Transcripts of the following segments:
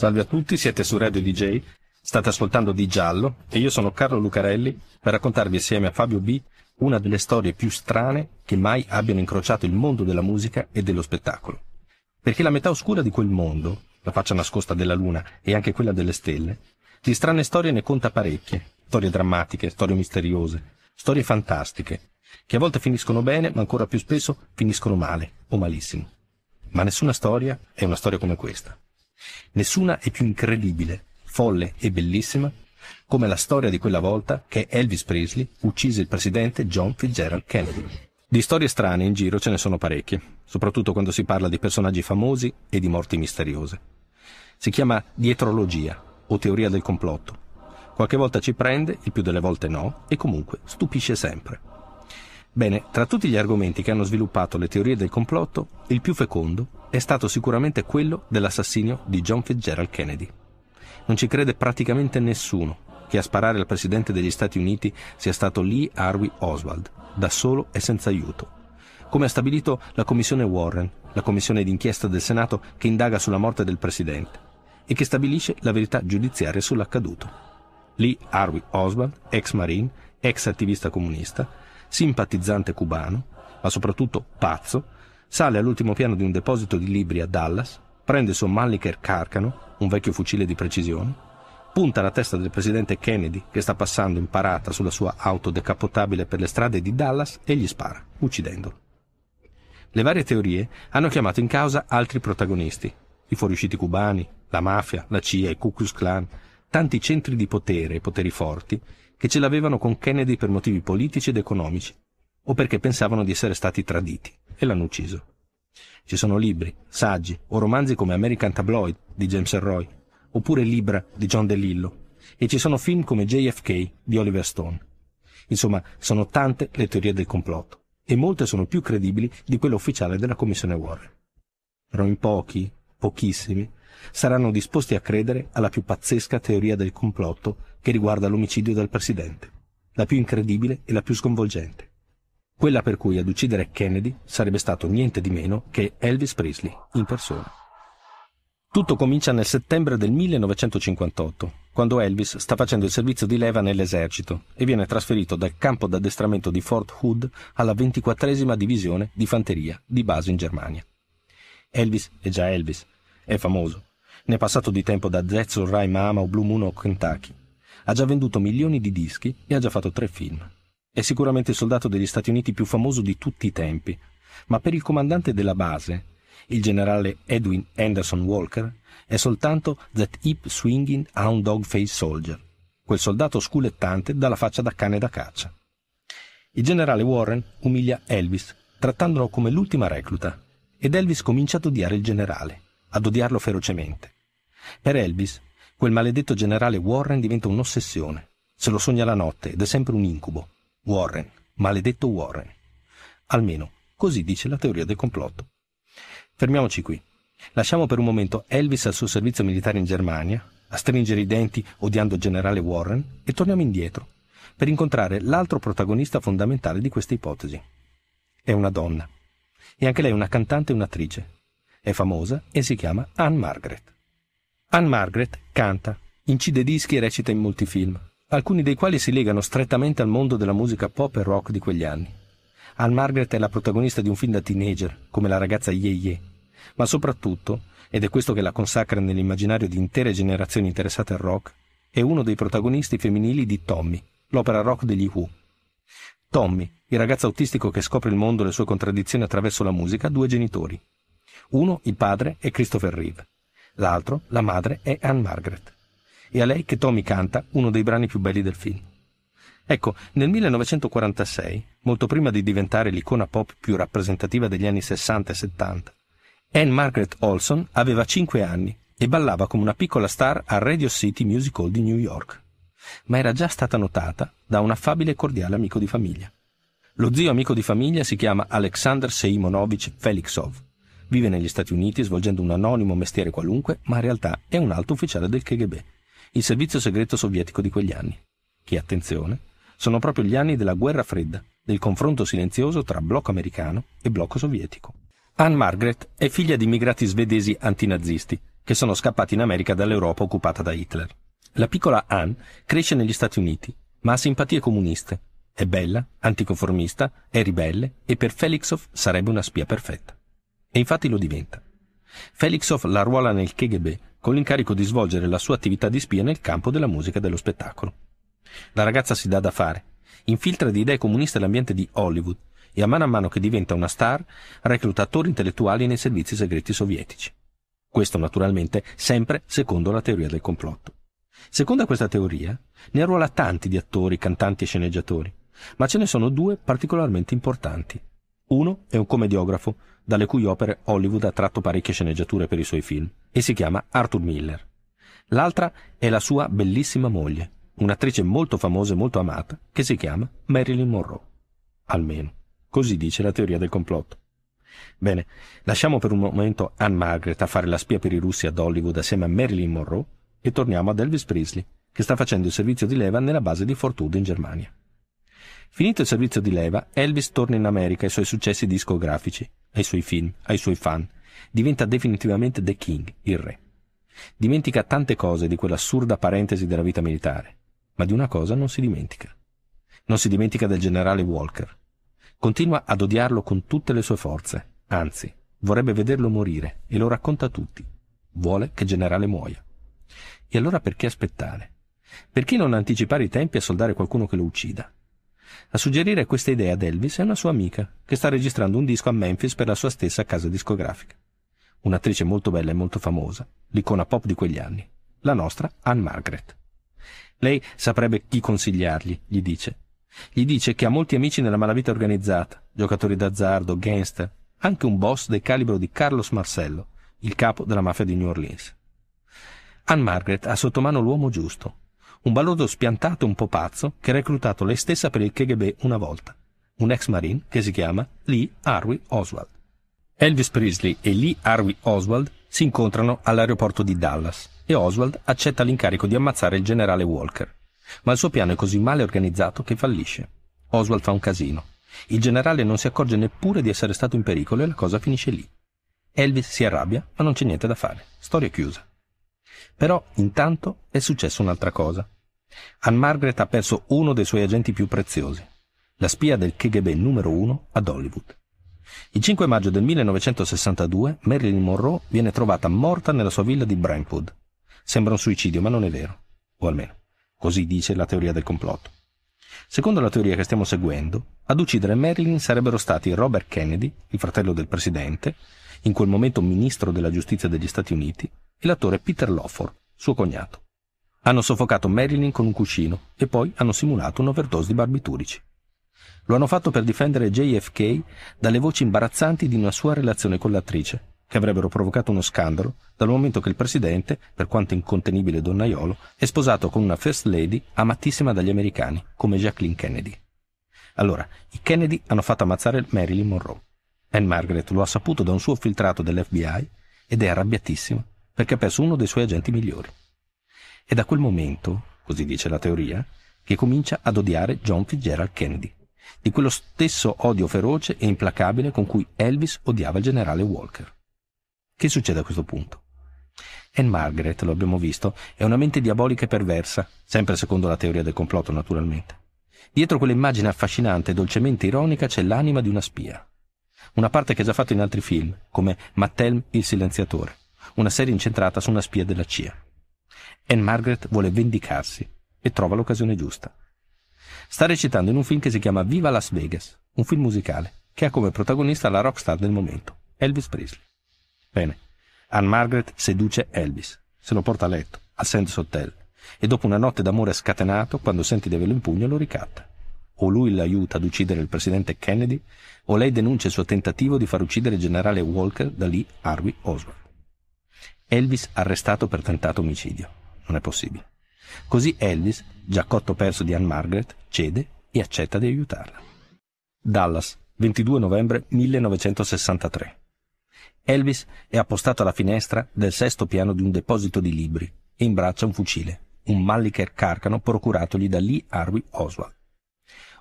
Salve a tutti, siete su Radio DJ, state ascoltando Di Giallo e io sono Carlo Lucarelli per raccontarvi assieme a Fabio B una delle storie più strane che mai abbiano incrociato il mondo della musica e dello spettacolo. Perché la metà oscura di quel mondo, la faccia nascosta della luna e anche quella delle stelle, di strane storie ne conta parecchie, storie drammatiche, storie misteriose, storie fantastiche, che a volte finiscono bene, ma ancora più spesso finiscono male o malissimo. Ma nessuna storia è una storia come questa. Nessuna è più incredibile, folle e bellissima come la storia di quella volta che Elvis Presley uccise il presidente John Fitzgerald Kennedy. Di storie strane in giro ce ne sono parecchie, soprattutto quando si parla di personaggi famosi e di morti misteriose. Si chiama dietrologia o teoria del complotto. Qualche volta ci prende, il più delle volte no, e comunque stupisce sempre. Bene, tra tutti gli argomenti che hanno sviluppato le teorie del complotto, il più fecondo è stato sicuramente quello dell'assassinio di John Fitzgerald Kennedy. Non ci crede praticamente nessuno che a sparare al presidente degli Stati Uniti sia stato Lee Harvey Oswald, da solo e senza aiuto. Come ha stabilito la commissione Warren, la commissione d'inchiesta del Senato che indaga sulla morte del presidente e che stabilisce la verità giudiziaria sull'accaduto. Lee Harvey Oswald, ex marine, ex attivista comunista, simpatizzante cubano, ma soprattutto pazzo, sale all'ultimo piano di un deposito di libri a Dallas, prende il suo Malliker Carcano, un vecchio fucile di precisione, punta la testa del presidente Kennedy che sta passando in parata sulla sua auto decappottabile per le strade di Dallas e gli spara, uccidendolo. Le varie teorie hanno chiamato in causa altri protagonisti, i fuoriusciti cubani, la mafia, la CIA, i Ku Klux Klan, tanti centri di potere e poteri forti che ce l'avevano con Kennedy per motivi politici ed economici, o perché pensavano di essere stati traditi, e l'hanno ucciso. Ci sono libri, saggi o romanzi come American Tabloid di James Roy, oppure Libra di John DeLillo, e ci sono film come JFK di Oliver Stone. Insomma, sono tante le teorie del complotto, e molte sono più credibili di quella ufficiale della Commissione Warren. Però in pochi, pochissimi, saranno disposti a credere alla più pazzesca teoria del complotto che riguarda l'omicidio del presidente, la più incredibile e la più sconvolgente. Quella per cui ad uccidere Kennedy sarebbe stato niente di meno che Elvis Presley in persona. Tutto comincia nel settembre del 1958, quando Elvis sta facendo il servizio di leva nell'esercito e viene trasferito dal campo d'addestramento di Fort Hood alla 24esima divisione di fanteria di base in Germania. Elvis è già Elvis, è famoso, ne è passato di tempo da Zetzel Rai Mama o Blue Moon o Kentucky, ha già venduto milioni di dischi e ha già fatto tre film. È sicuramente il soldato degli Stati Uniti più famoso di tutti i tempi, ma per il comandante della base, il generale Edwin Anderson Walker, è soltanto that hip swinging hound dog face soldier, quel soldato sculettante dalla faccia da cane da caccia. Il generale Warren umilia Elvis, trattandolo come l'ultima recluta, ed Elvis comincia ad odiare il generale, ad odiarlo ferocemente. Per Elvis, Quel maledetto generale Warren diventa un'ossessione. Se lo sogna la notte ed è sempre un incubo. Warren, maledetto Warren. Almeno, così dice la teoria del complotto. Fermiamoci qui. Lasciamo per un momento Elvis al suo servizio militare in Germania, a stringere i denti odiando il generale Warren, e torniamo indietro, per incontrare l'altro protagonista fondamentale di questa ipotesi. È una donna. E anche lei è una cantante e un'attrice. È famosa e si chiama Anne Margaret. Anne Margaret canta, incide dischi e recita in molti film, alcuni dei quali si legano strettamente al mondo della musica pop e rock di quegli anni. Anne Margaret è la protagonista di un film da teenager, come la ragazza Ye Ye, ma soprattutto, ed è questo che la consacra nell'immaginario di intere generazioni interessate al rock, è uno dei protagonisti femminili di Tommy, l'opera rock degli Who. Tommy, il ragazzo autistico che scopre il mondo e le sue contraddizioni attraverso la musica, ha due genitori. Uno, il padre, è Christopher Reeve L'altro, la madre, è Anne Margaret. È a lei che Tommy canta uno dei brani più belli del film. Ecco, nel 1946, molto prima di diventare l'icona pop più rappresentativa degli anni 60 e 70, Anne Margaret Olson aveva 5 anni e ballava come una piccola star al Radio City Music Hall di New York, ma era già stata notata da un affabile e cordiale amico di famiglia. Lo zio amico di famiglia si chiama Alexander Seimonovich Felixov Vive negli Stati Uniti svolgendo un anonimo mestiere qualunque, ma in realtà è un alto ufficiale del KGB, il servizio segreto sovietico di quegli anni, che, attenzione, sono proprio gli anni della guerra fredda, del confronto silenzioso tra blocco americano e blocco sovietico. Anne Margaret è figlia di immigrati svedesi antinazisti, che sono scappati in America dall'Europa occupata da Hitler. La piccola Anne cresce negli Stati Uniti, ma ha simpatie comuniste. È bella, anticonformista, è ribelle e per Felixov sarebbe una spia perfetta. E infatti lo diventa. Felixov la ruola nel KGB con l'incarico di svolgere la sua attività di spia nel campo della musica e dello spettacolo. La ragazza si dà da fare, infiltra di idee comuniste l'ambiente di Hollywood e a mano a mano che diventa una star recluta attori intellettuali nei servizi segreti sovietici. Questo naturalmente sempre secondo la teoria del complotto. Secondo questa teoria ne arruola tanti di attori, cantanti e sceneggiatori, ma ce ne sono due particolarmente importanti. Uno è un commediografo, dalle cui opere Hollywood ha tratto parecchie sceneggiature per i suoi film, e si chiama Arthur Miller. L'altra è la sua bellissima moglie, un'attrice molto famosa e molto amata, che si chiama Marilyn Monroe. Almeno, così dice la teoria del complotto. Bene, lasciamo per un momento Anne Margaret a fare la spia per i russi ad Hollywood assieme a Marilyn Monroe e torniamo ad Elvis Presley, che sta facendo il servizio di leva nella base di Fort Hood in Germania. Finito il servizio di leva, Elvis torna in America ai suoi successi discografici, ai suoi film, ai suoi fan. Diventa definitivamente The King, il re. Dimentica tante cose di quell'assurda parentesi della vita militare, ma di una cosa non si dimentica. Non si dimentica del generale Walker. Continua ad odiarlo con tutte le sue forze, anzi, vorrebbe vederlo morire e lo racconta a tutti. Vuole che il generale muoia. E allora perché aspettare? Perché non anticipare i tempi a soldare qualcuno che lo uccida? A suggerire questa idea ad Elvis è una sua amica, che sta registrando un disco a Memphis per la sua stessa casa discografica. Un'attrice molto bella e molto famosa, l'icona pop di quegli anni, la nostra Anne Margaret. Lei saprebbe chi consigliargli, gli dice. Gli dice che ha molti amici nella malavita organizzata, giocatori d'azzardo, gangster, anche un boss del calibro di Carlos Marcello, il capo della mafia di New Orleans. Anne Margaret ha sotto mano l'uomo giusto, un balordo spiantato un po' pazzo che ha reclutato lei stessa per il KGB una volta, un ex marine che si chiama Lee Harvey Oswald. Elvis Presley e Lee Harvey Oswald si incontrano all'aeroporto di Dallas e Oswald accetta l'incarico di ammazzare il generale Walker, ma il suo piano è così male organizzato che fallisce. Oswald fa un casino. Il generale non si accorge neppure di essere stato in pericolo e la cosa finisce lì. Elvis si arrabbia, ma non c'è niente da fare. Storia chiusa. Però, intanto, è successa un'altra cosa. Anne Margaret ha perso uno dei suoi agenti più preziosi, la spia del KGB numero uno ad Hollywood. Il 5 maggio del 1962 Marilyn Monroe viene trovata morta nella sua villa di Brentwood. Sembra un suicidio, ma non è vero. O almeno, così dice la teoria del complotto. Secondo la teoria che stiamo seguendo, ad uccidere Marilyn sarebbero stati Robert Kennedy, il fratello del presidente, in quel momento ministro della giustizia degli Stati Uniti, e l'attore Peter Lawford, suo cognato. Hanno soffocato Marilyn con un cuscino e poi hanno simulato un'overdose di barbiturici. Lo hanno fatto per difendere JFK dalle voci imbarazzanti di una sua relazione con l'attrice, che avrebbero provocato uno scandalo dal momento che il presidente, per quanto incontenibile donnaiolo, è sposato con una first lady amatissima dagli americani, come Jacqueline Kennedy. Allora, i Kennedy hanno fatto ammazzare Marilyn Monroe. Anne Margaret lo ha saputo da un suo filtrato dell'FBI ed è arrabbiatissima perché ha perso uno dei suoi agenti migliori. È da quel momento, così dice la teoria, che comincia ad odiare John Fitzgerald Kennedy, di quello stesso odio feroce e implacabile con cui Elvis odiava il generale Walker. Che succede a questo punto? Anne Margaret, lo abbiamo visto, è una mente diabolica e perversa, sempre secondo la teoria del complotto naturalmente. Dietro quell'immagine affascinante e dolcemente ironica c'è l'anima di una spia. Una parte che ha già fatto in altri film, come Mattelm il silenziatore, una serie incentrata su una spia della CIA. Anne Margaret vuole vendicarsi e trova l'occasione giusta. Sta recitando in un film che si chiama Viva Las Vegas, un film musicale, che ha come protagonista la rockstar del momento, Elvis Presley. Bene, Anne Margaret seduce Elvis, se lo porta a letto, al Sands Hotel, e dopo una notte d'amore scatenato, quando sente di averlo in pugno, lo ricatta. O lui l'aiuta ad uccidere il presidente Kennedy, o lei denuncia il suo tentativo di far uccidere il generale Walker da lì Harvey Oswald. Elvis arrestato per tentato omicidio. Non è possibile. Così Elvis, già cotto perso di Ann Margaret, cede e accetta di aiutarla. Dallas, 22 novembre 1963. Elvis è appostato alla finestra del sesto piano di un deposito di libri e in braccia un fucile, un Malliker carcano procuratogli da Lee Harvey Oswald.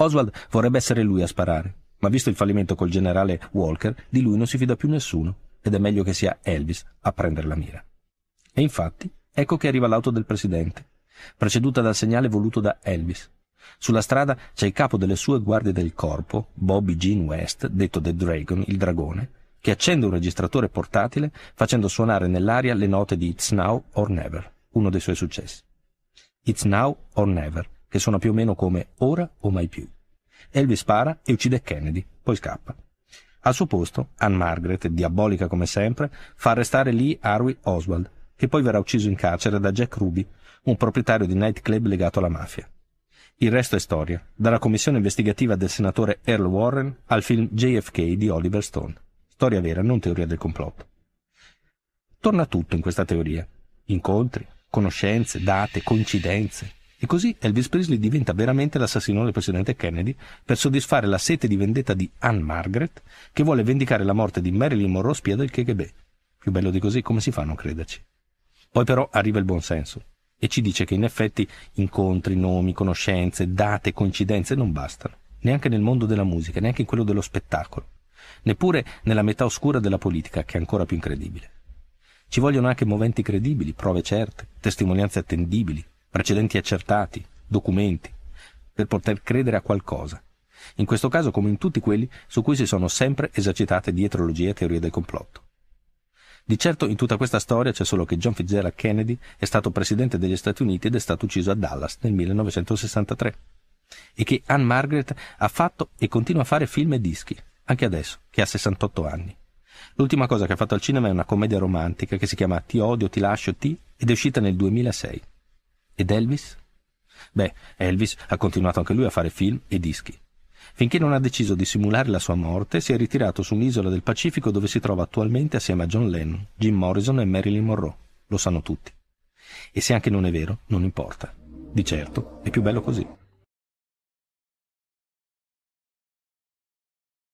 Oswald vorrebbe essere lui a sparare, ma visto il fallimento col generale Walker, di lui non si fida più nessuno ed è meglio che sia Elvis a prendere la mira. E infatti, ecco che arriva l'auto del presidente, preceduta dal segnale voluto da Elvis. Sulla strada c'è il capo delle sue guardie del corpo, Bobby Gene West, detto The Dragon, il dragone, che accende un registratore portatile facendo suonare nell'aria le note di It's Now or Never, uno dei suoi successi. It's Now or Never, che suona più o meno come Ora o mai più. Elvis spara e uccide Kennedy, poi scappa. Al suo posto, Anne Margaret, diabolica come sempre, fa arrestare Lee Harvey Oswald, che poi verrà ucciso in carcere da Jack Ruby, un proprietario di nightclub legato alla mafia. Il resto è storia, dalla commissione investigativa del senatore Earl Warren al film JFK di Oliver Stone. Storia vera, non teoria del complotto. Torna tutto in questa teoria. Incontri, conoscenze, date, coincidenze, e così Elvis Presley diventa veramente l'assassino del presidente Kennedy per soddisfare la sete di vendetta di Anne Margaret, che vuole vendicare la morte di Marilyn Monroe spia del KGB. Più bello di così, come si fa a non crederci? Poi però arriva il buonsenso e ci dice che in effetti incontri, nomi, conoscenze, date, coincidenze non bastano, neanche nel mondo della musica, neanche in quello dello spettacolo, neppure nella metà oscura della politica, che è ancora più incredibile. Ci vogliono anche moventi credibili, prove certe, testimonianze attendibili, precedenti accertati, documenti, per poter credere a qualcosa. In questo caso come in tutti quelli su cui si sono sempre esercitate dietrologie e teorie del complotto. Di certo in tutta questa storia c'è solo che John Fitzgerald Kennedy è stato presidente degli Stati Uniti ed è stato ucciso a Dallas nel 1963 e che Anne Margaret ha fatto e continua a fare film e dischi, anche adesso, che ha 68 anni. L'ultima cosa che ha fatto al cinema è una commedia romantica che si chiama Ti odio, ti lascio, ti ed è uscita nel 2006. Ed Elvis? Beh, Elvis ha continuato anche lui a fare film e dischi. Finché non ha deciso di simulare la sua morte, si è ritirato su un'isola del Pacifico dove si trova attualmente assieme a John Lennon, Jim Morrison e Marilyn Monroe. Lo sanno tutti. E se anche non è vero, non importa. Di certo, è più bello così.